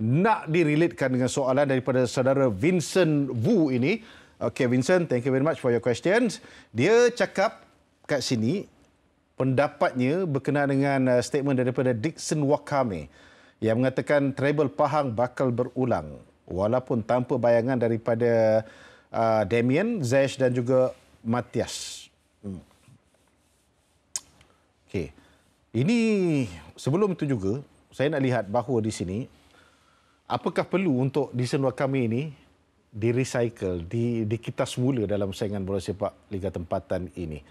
nak dirilitkan dengan soalan daripada saudara Vincent Wu ini. Okay, Vincent, thank you very much for your questions. Dia cakap kat sini pendapatnya berkenaan dengan uh, statement daripada Dixon Wakame yang mengatakan treble Pahang bakal berulang walaupun tanpa bayangan daripada uh, Damien, Zesh dan juga Matias. Hmm. Okay. Ini sebelum itu juga saya nak lihat bahawa di sini apakah perlu untuk di senua kami ini di recycle, di, di kita semula dalam saingan bola sepak Liga Tempatan ini?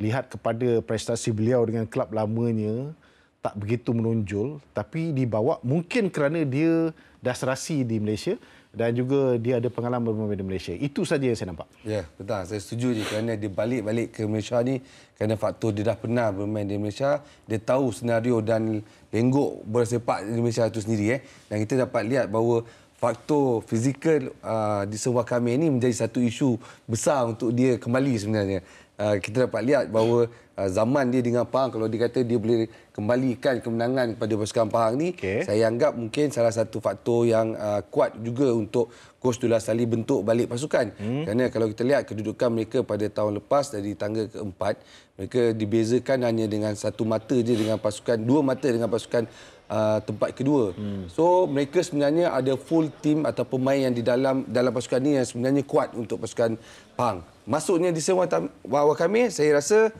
Lihat kepada prestasi beliau dengan kelab lamanya, tak begitu menonjol tapi dibawa mungkin kerana dia dah serasi di Malaysia dan juga dia ada pengalaman bermain di Malaysia. Itu saja yang saya nampak. Ya, betul. Saya setuju je kerana dia balik-balik ke Malaysia ni kerana faktor dia dah pernah bermain di Malaysia, dia tahu senario dan lenggok bola sepak di Malaysia itu sendiri eh. Dan kita dapat lihat bahawa faktor fizikal uh, di sebuah kami ini menjadi satu isu besar untuk dia kembali sebenarnya. Ah, kita dapat lihat bahawa uh, zaman dia dengan Pahang kalau dia kata dia boleh kembalikan kemenangan kepada pasukan Pahang ni okay. saya anggap mungkin salah satu faktor yang uh, kuat juga untuk Coach Tula Sali bentuk balik pasukan hmm. kerana kalau kita lihat kedudukan mereka pada tahun lepas dari tangga keempat mereka dibezakan hanya dengan satu mata je dengan pasukan dua mata dengan pasukan uh, tempat kedua. Hmm. So mereka sebenarnya ada full team atau pemain yang di dalam dalam pasukan ini yang sebenarnya kuat untuk pasukan Pang. Masuknya di semua awal kami saya rasa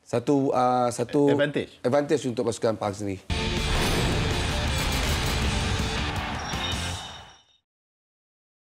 satu uh, satu advantage. advantage untuk pasukan Pang sendiri.